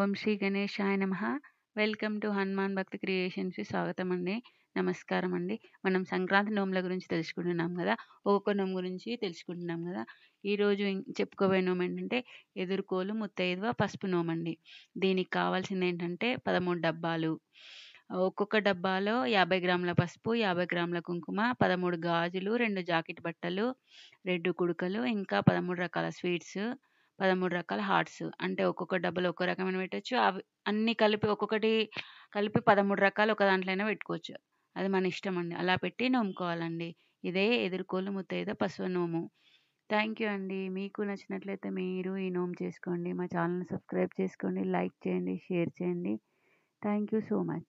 ఓం శ్రీ గణేశాయ నమ welcome to Hanuman భక్తి క్రియేషన్స్కి స్వాగతం అండి నమస్కారం అండి మనం సంక్రాంతి నోముల గురించి తెలుసుకుంటున్నాం కదా ఒక్కొక్క నోము గురించి తెలుసుకుంటున్నాం కదా ఈరోజు చెప్పుకోబోయే నోము ఏంటంటే ఎదుర్కోలు ముత్తైదువ పసుపు నోము అండి దీనికి కావాల్సింది ఏంటంటే పదమూడు డబ్బాలు ఒక్కొక్క డబ్బాలో యాభై గ్రాముల పసుపు యాభై గ్రాముల కుంకుమ పదమూడు గాజులు రెండు జాకెట్ బట్టలు రెండు కుడుకలు ఇంకా పదమూడు రకాల స్వీట్స్ పదమూడు రకాల హార్ట్స్ అంటే ఒక్కొక్క డబ్బాలో ఒక్కో రకమైన పెట్టొచ్చు అవి అన్నీ కలిపి ఒక్కొక్కటి కలిపి పదమూడు రకాలు ఒక దాంట్లోనే పెట్టుకోవచ్చు అది మన ఇష్టం అండి అలా పెట్టి నోముకోవాలండి ఇదే ఎదుర్కోలు ముత్తైద పశువు నోము థ్యాంక్ యూ అండి మీకు నచ్చినట్లయితే మీరు ఈ నోము చేసుకోండి మా ఛానల్ని సబ్స్క్రైబ్ చేసుకోండి లైక్ చేయండి షేర్ చేయండి థ్యాంక్ యూ సో మచ్